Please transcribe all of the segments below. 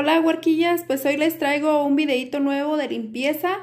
Hola huerquillas, pues hoy les traigo un videito nuevo de limpieza.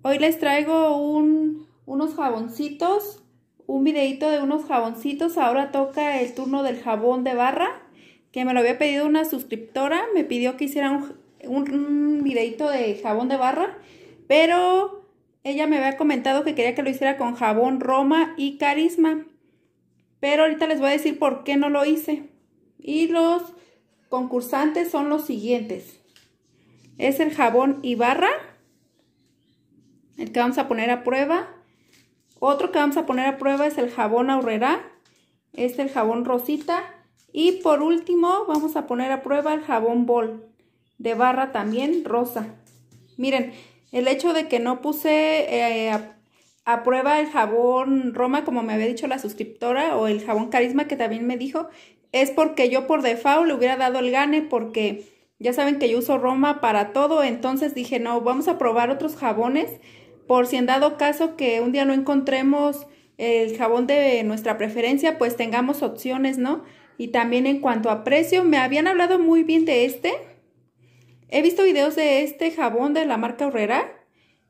Hoy les traigo unos jaboncitos, un videito de unos jaboncitos. Ahora toca el turno del jabón de barra, que me lo había pedido una suscriptora. Me pidió que hiciera un, un videito de jabón de barra, pero ella me había comentado que quería que lo hiciera con jabón Roma y Carisma. Pero ahorita les voy a decir por qué no lo hice. Y los concursantes son los siguientes. Es el jabón Ibarra, el que vamos a poner a prueba. Otro que vamos a poner a prueba es el jabón ahorrera, es este el jabón rosita. Y por último vamos a poner a prueba el jabón bol, de barra también rosa. Miren, el hecho de que no puse eh, a prueba el jabón Roma, como me había dicho la suscriptora, o el jabón Carisma, que también me dijo es porque yo por default le hubiera dado el gane porque ya saben que yo uso Roma para todo, entonces dije, no, vamos a probar otros jabones por si en dado caso que un día no encontremos el jabón de nuestra preferencia, pues tengamos opciones, ¿no? Y también en cuanto a precio, me habían hablado muy bien de este. He visto videos de este jabón de la marca Herrera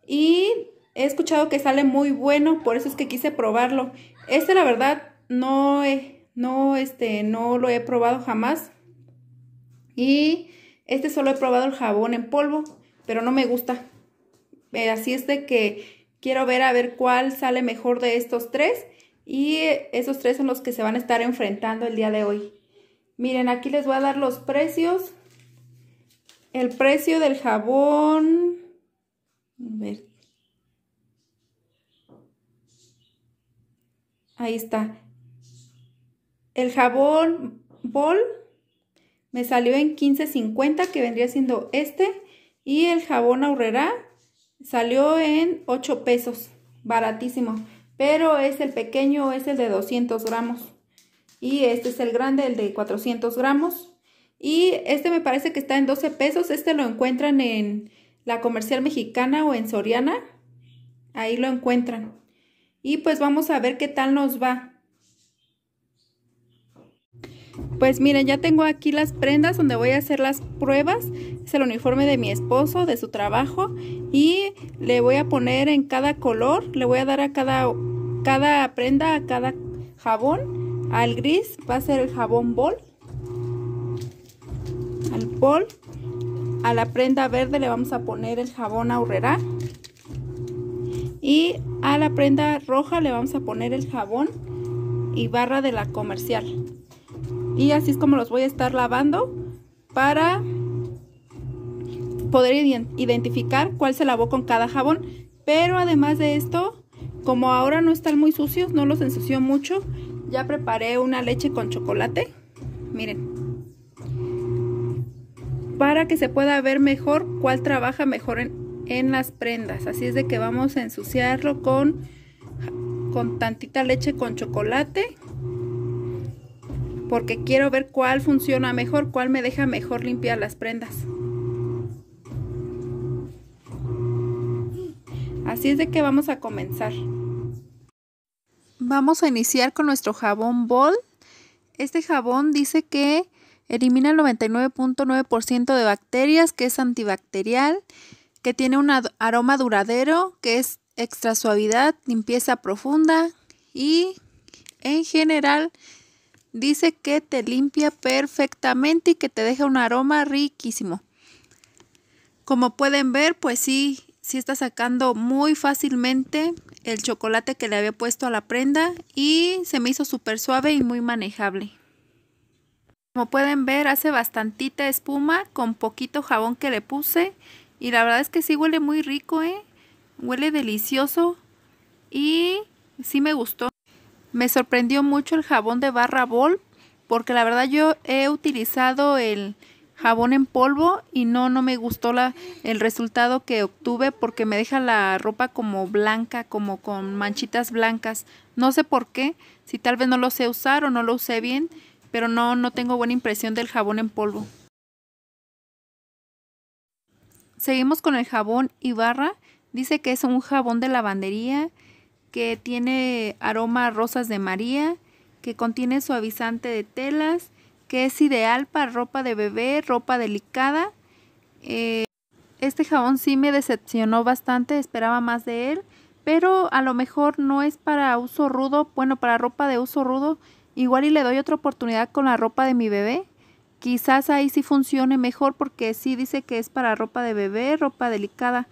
y he escuchado que sale muy bueno, por eso es que quise probarlo. Este la verdad no... He no, este, no lo he probado jamás. Y este solo he probado el jabón en polvo, pero no me gusta. Eh, así es de que quiero ver a ver cuál sale mejor de estos tres. Y esos tres son los que se van a estar enfrentando el día de hoy. Miren, aquí les voy a dar los precios. El precio del jabón... A ver. Ahí está. El jabón Bol me salió en 15.50 que vendría siendo este y el jabón Aurrera salió en 8 pesos, baratísimo. Pero es el pequeño, es el de 200 gramos. Y este es el grande, el de 400 gramos. Y este me parece que está en 12 pesos. Este lo encuentran en la comercial mexicana o en Soriana. Ahí lo encuentran. Y pues vamos a ver qué tal nos va. Pues miren, ya tengo aquí las prendas donde voy a hacer las pruebas. Es el uniforme de mi esposo, de su trabajo. Y le voy a poner en cada color, le voy a dar a cada, cada prenda, a cada jabón. Al gris va a ser el jabón bol. Al bol. A la prenda verde le vamos a poner el jabón aurrera. Y a la prenda roja le vamos a poner el jabón y barra de la comercial y así es como los voy a estar lavando para poder identificar cuál se lavó con cada jabón. Pero además de esto, como ahora no están muy sucios, no los ensució mucho, ya preparé una leche con chocolate. Miren. Para que se pueda ver mejor cuál trabaja mejor en, las prendas. Así es de que vamos a ensuciarlo con, con tantita leche con chocolate porque quiero ver cuál funciona mejor, cuál me deja mejor limpiar las prendas. Así es de que vamos a comenzar. Vamos a iniciar con nuestro jabón Bol. Este jabón dice que elimina el 99.9% de bacterias, que es antibacterial, que tiene un aroma duradero, que es extra suavidad, limpieza profunda y en general dice que te limpia perfectamente y que te deja un aroma riquísimo. Como pueden ver, pues sí, sí está sacando muy fácilmente el chocolate que le había puesto a la prenda y se me hizo súper suave y muy manejable. Como pueden ver, hace bastantita espuma con poquito jabón que le puse y la verdad es que sí huele muy rico, ¿eh? Huele delicioso y sí me gustó me sorprendió mucho el jabón de barra bol, porque la verdad yo he utilizado el jabón en polvo y no, no me gustó la, el resultado que obtuve porque me deja la ropa como blanca, como con manchitas blancas. No sé por qué, si tal vez no lo sé usar o no lo usé bien, pero no, no tengo buena impresión del jabón en polvo. Seguimos con el jabón y barra. Dice que es un jabón de lavandería que tiene aroma a rosas de María, que contiene suavizante de telas, que es ideal para ropa de bebé, ropa delicada. Eh, este jabón sí me decepcionó bastante, esperaba más de él, pero a lo mejor no es para uso rudo, bueno, para ropa de uso rudo, igual y le doy otra oportunidad con la ropa de mi bebé. Quizás ahí sí funcione mejor porque sí dice que es para ropa de bebé, ropa delicada.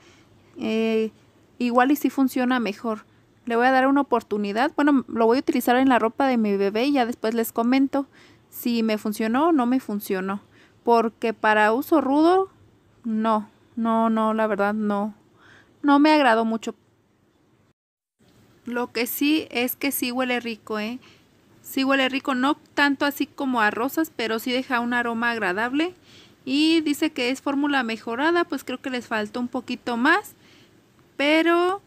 Eh, igual y sí funciona mejor. Le voy a dar una oportunidad. Bueno, lo voy a utilizar en la ropa de mi bebé y ya después les comento si me funcionó o no me funcionó. Porque para uso rudo, no, no, no, la verdad no. No me agradó mucho. Lo que sí es que sí huele rico, ¿eh? Sí huele rico, no tanto así como a rosas, pero sí deja un aroma agradable. Y dice que es fórmula mejorada, pues creo que les faltó un poquito más. Pero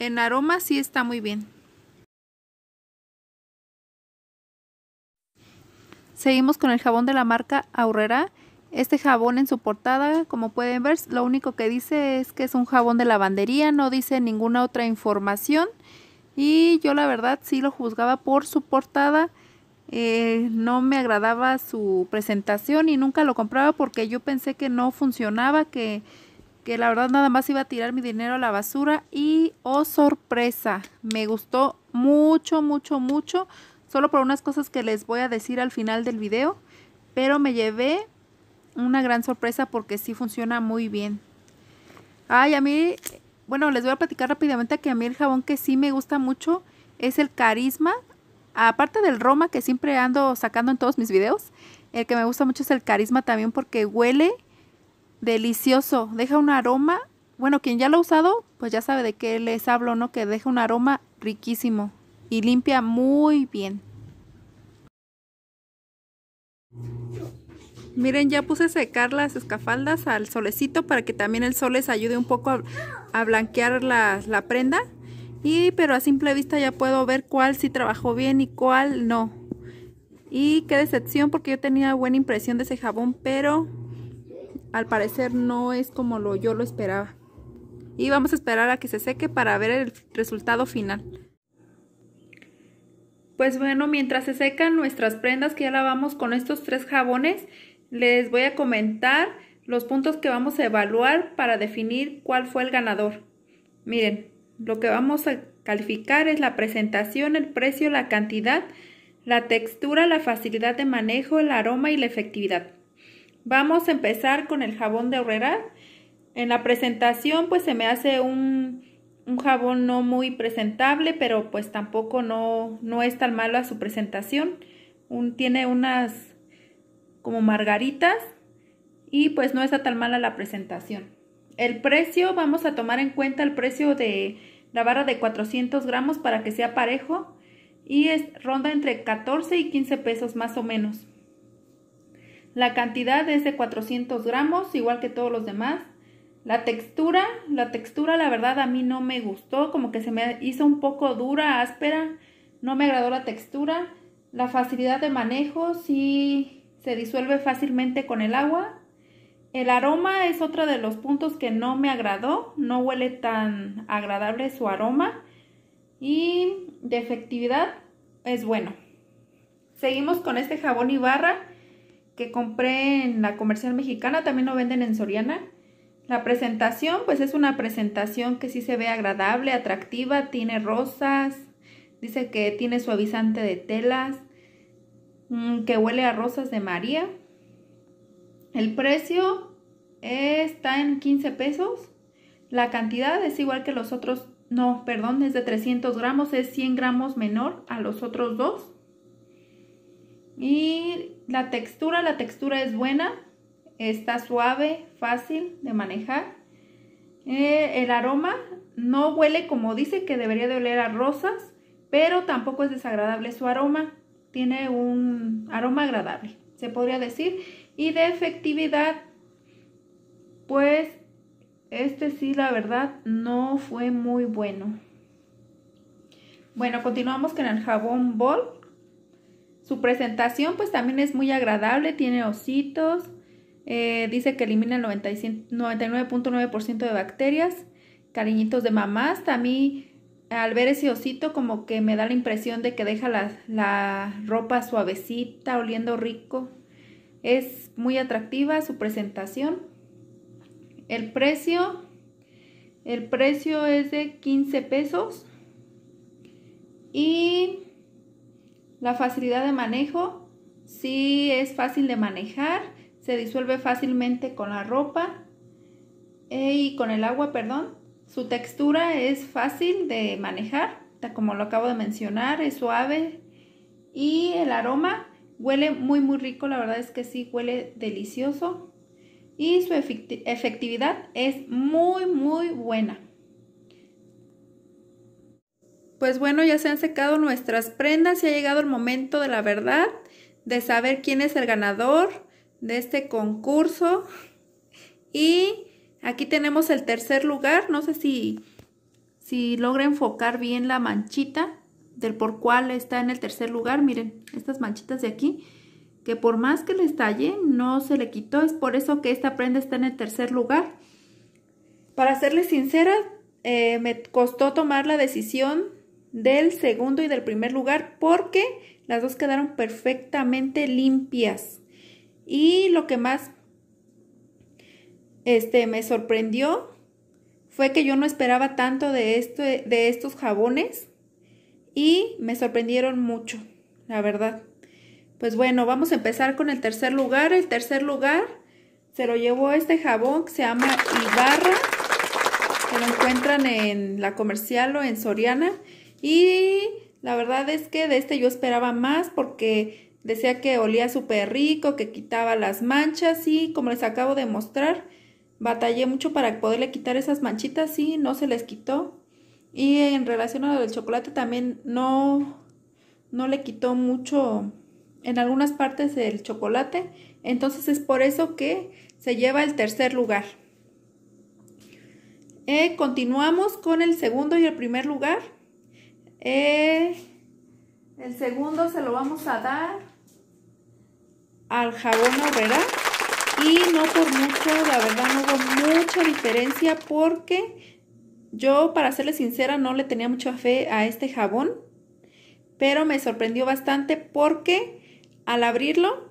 en aroma sí está muy bien. Seguimos con el jabón de la marca Aurrera. Este jabón en su portada, como pueden ver, lo único que dice es que es un jabón de lavandería, no dice ninguna otra información. Y yo la verdad sí lo juzgaba por su portada. Eh, no me agradaba su presentación y nunca lo compraba porque yo pensé que no funcionaba, que que la verdad nada más iba a tirar mi dinero a la basura y oh sorpresa, me gustó mucho, mucho, mucho, solo por unas cosas que les voy a decir al final del video, pero me llevé una gran sorpresa porque sí funciona muy bien. Ay, a mí, bueno, les voy a platicar rápidamente que a mí el jabón que sí me gusta mucho es el Carisma, aparte del Roma que siempre ando sacando en todos mis videos, el que me gusta mucho es el Carisma también porque huele delicioso, deja un aroma. Bueno, quien ya lo ha usado, pues ya sabe de qué les hablo, ¿no? Que deja un aroma riquísimo y limpia muy bien. Miren, ya puse a secar las escafaldas al solecito para que también el sol les ayude un poco a, blanquear la, la prenda. Y pero a simple vista ya puedo ver cuál sí trabajó bien y cuál no. Y qué decepción porque yo tenía buena impresión de ese jabón, pero al parecer no es como lo, yo lo esperaba. Y vamos a esperar a que se seque para ver el resultado final. Pues bueno, mientras se secan nuestras prendas que ya lavamos con estos tres jabones, les voy a comentar los puntos que vamos a evaluar para definir cuál fue el ganador. Miren, lo que vamos a calificar es la presentación, el precio, la cantidad, la textura, la facilidad de manejo, el aroma y la efectividad. Vamos a empezar con el jabón de Herrera. En la presentación pues se me hace un, jabón no muy presentable, pero pues tampoco no, no es tan malo a su presentación. Un, tiene unas como margaritas y pues no está tan mala la presentación. El precio, vamos a tomar en cuenta el precio de la barra de 400 gramos para que sea parejo y es, ronda entre 14 y 15 pesos más o menos. La cantidad es de 400 gramos, igual que todos los demás. La textura, la textura la verdad a mí no me gustó, como que se me hizo un poco dura, áspera, no me agradó la textura. La facilidad de manejo, sí se disuelve fácilmente con el agua. El aroma es otro de los puntos que no me agradó, no huele tan agradable su aroma. Y de efectividad es bueno. Seguimos con este jabón y barra que compré en la comercial mexicana, también lo venden en Soriana. La presentación, pues es una presentación que sí se ve agradable, atractiva, tiene rosas, dice que tiene suavizante de telas, mm, que huele a rosas de María. El precio está en 15 pesos. La cantidad es igual que los otros, no, perdón, es de 300 gramos, es 100 gramos menor a los otros dos. Y la textura, la textura es buena, está suave, fácil de manejar. Eh, el aroma no huele como dice que debería de oler a rosas, pero tampoco es desagradable su aroma. Tiene un aroma agradable, se podría decir. Y de efectividad, pues este sí, la verdad, no fue muy bueno. Bueno, continuamos con el jabón Bol. Su presentación pues también es muy agradable, tiene ositos, eh, dice que elimina el 99.9% de bacterias, cariñitos de mamás. También al ver ese osito como que me da la impresión de que deja la, la ropa suavecita, oliendo rico. Es muy atractiva su presentación. El precio, el precio es de 15 pesos. Y la facilidad de manejo, sí es fácil de manejar, se disuelve fácilmente con la ropa eh, y con el agua, perdón. Su textura es fácil de manejar, como lo acabo de mencionar, es suave y el aroma huele muy muy rico, la verdad es que sí huele delicioso y su efectividad es muy muy buena. Pues bueno, ya se han secado nuestras prendas y ha llegado el momento de la verdad, de saber quién es el ganador de este concurso. Y aquí tenemos el tercer lugar, no sé si, si logra enfocar bien la manchita del por cuál está en el tercer lugar. Miren, estas manchitas de aquí, que por más que les estalle no se le quitó. Es por eso que esta prenda está en el tercer lugar. Para serles sincera, eh, me costó tomar la decisión del segundo y del primer lugar porque las dos quedaron perfectamente limpias. Y lo que más este, me sorprendió fue que yo no esperaba tanto de, esto de estos jabones y me sorprendieron mucho, la verdad. Pues bueno, vamos a empezar con el tercer lugar. El tercer lugar se lo llevó este jabón que se llama Ibarra. Se lo encuentran en la comercial o en Soriana. Y la verdad es que de este yo esperaba más porque decía que olía súper rico, que quitaba las manchas y como les acabo de mostrar, batallé mucho para poderle quitar esas manchitas y no se les quitó. Y en relación a lo del chocolate también no, no le quitó mucho en algunas partes el chocolate. Entonces es por eso que se lleva el tercer lugar. Eh, continuamos con el segundo y el primer lugar. Eh, el segundo se lo vamos a dar al jabón Herrera. Y no por mucho, la verdad no hubo mucha diferencia porque yo, para serle sincera, no le tenía mucha fe a este jabón. Pero me sorprendió bastante porque al abrirlo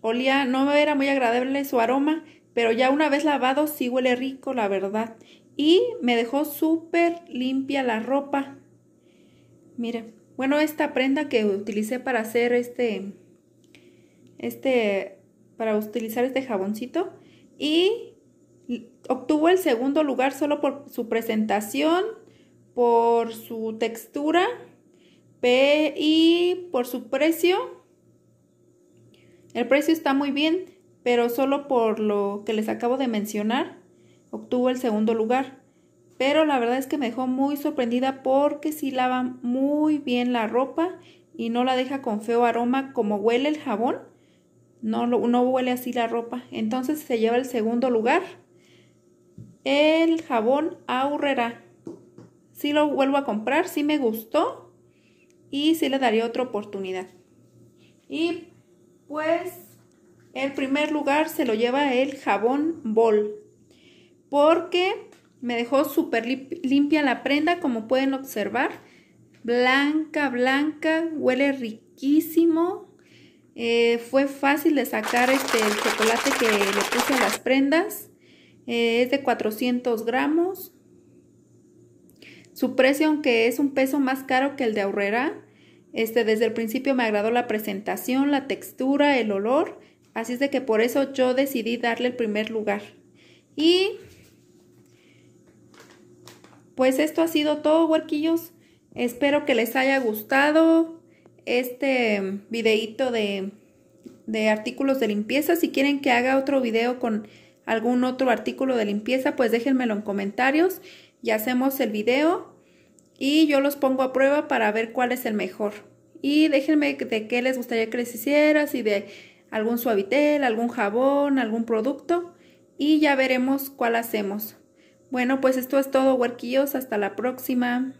olía, no era muy agradable su aroma, pero ya una vez lavado sí huele rico, la verdad. Y me dejó súper limpia la ropa. Mira, bueno, esta prenda que utilicé para hacer este, este, para utilizar este jaboncito y obtuvo el segundo lugar solo por su presentación, por su textura y por su precio. El precio está muy bien, pero solo por lo que les acabo de mencionar, obtuvo el segundo lugar pero la verdad es que me dejó muy sorprendida porque si lava muy bien la ropa y no la deja con feo aroma como huele el jabón. No, huele así la ropa. Entonces se lleva el segundo lugar. El jabón Aurrera. Si lo vuelvo a comprar, si me gustó y si le daría otra oportunidad. Y pues el primer lugar se lo lleva el jabón Bol. Porque me dejó súper limpia la prenda, como pueden observar. Blanca, blanca, huele riquísimo. Eh, fue fácil de sacar este, el chocolate que le puse a las prendas. Eh, es de 400 gramos. Su precio, aunque es un peso más caro que el de Aurrera, este, desde el principio me agradó la presentación, la textura, el olor. Así es de que por eso yo decidí darle el primer lugar. Y pues esto ha sido todo, huerquillos. Espero que les haya gustado este videito de, de artículos de limpieza. Si quieren que haga otro video con algún otro artículo de limpieza, pues déjenmelo en comentarios y hacemos el video y yo los pongo a prueba para ver cuál es el mejor. Y déjenme de qué les gustaría que les hiciera, si de algún suavitel, algún jabón, algún producto y ya veremos cuál hacemos. Bueno, pues esto es todo, huerquillos. Hasta la próxima.